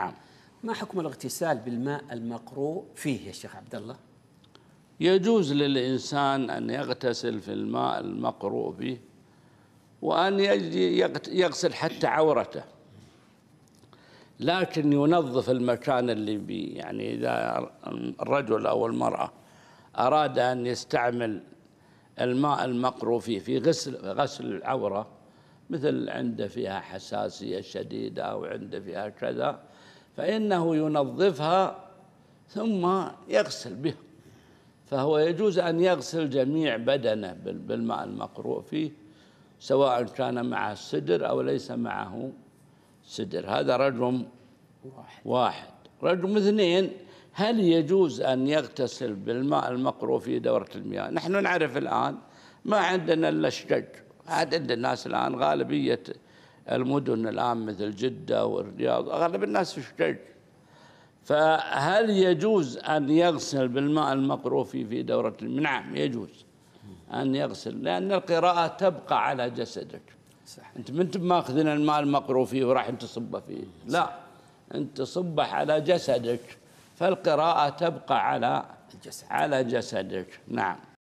نعم ما حكم الاغتسال بالماء المقروء فيه يا شيخ عبد الله؟ يجوز للإنسان أن يغتسل في الماء المقروء فيه وأن يغسل حتى عورته لكن ينظف المكان اللي بي يعني إذا الرجل أو المرأة أراد أن يستعمل الماء المقروء فيه في غسل غسل العورة مثل عنده فيها حساسية شديدة أو عنده فيها كذا فإنه ينظفها ثم يغسل بها فهو يجوز أن يغسل جميع بدنه بالماء المقروء فيه سواء كان مع السدر أو ليس معه سدر هذا رقم واحد, واحد. رقم اثنين هل يجوز أن يغتسل بالماء المقروء في دورة المياه نحن نعرف الآن ما عندنا إلا الشجج عاد عند الناس الآن غالبية المدن الآن مثل جدة والرياض أغلب الناس في الشجر فهل يجوز أن يغسل بالماء المقروف في دورة نعم يجوز أن يغسل لأن القراءة تبقى على جسدك صح. أنت ما أنت ماخذين الماء المقروف فيه وراح أنت تصبه فيه لا أنت تصبه على جسدك فالقراءة تبقى على الجسد. على جسدك نعم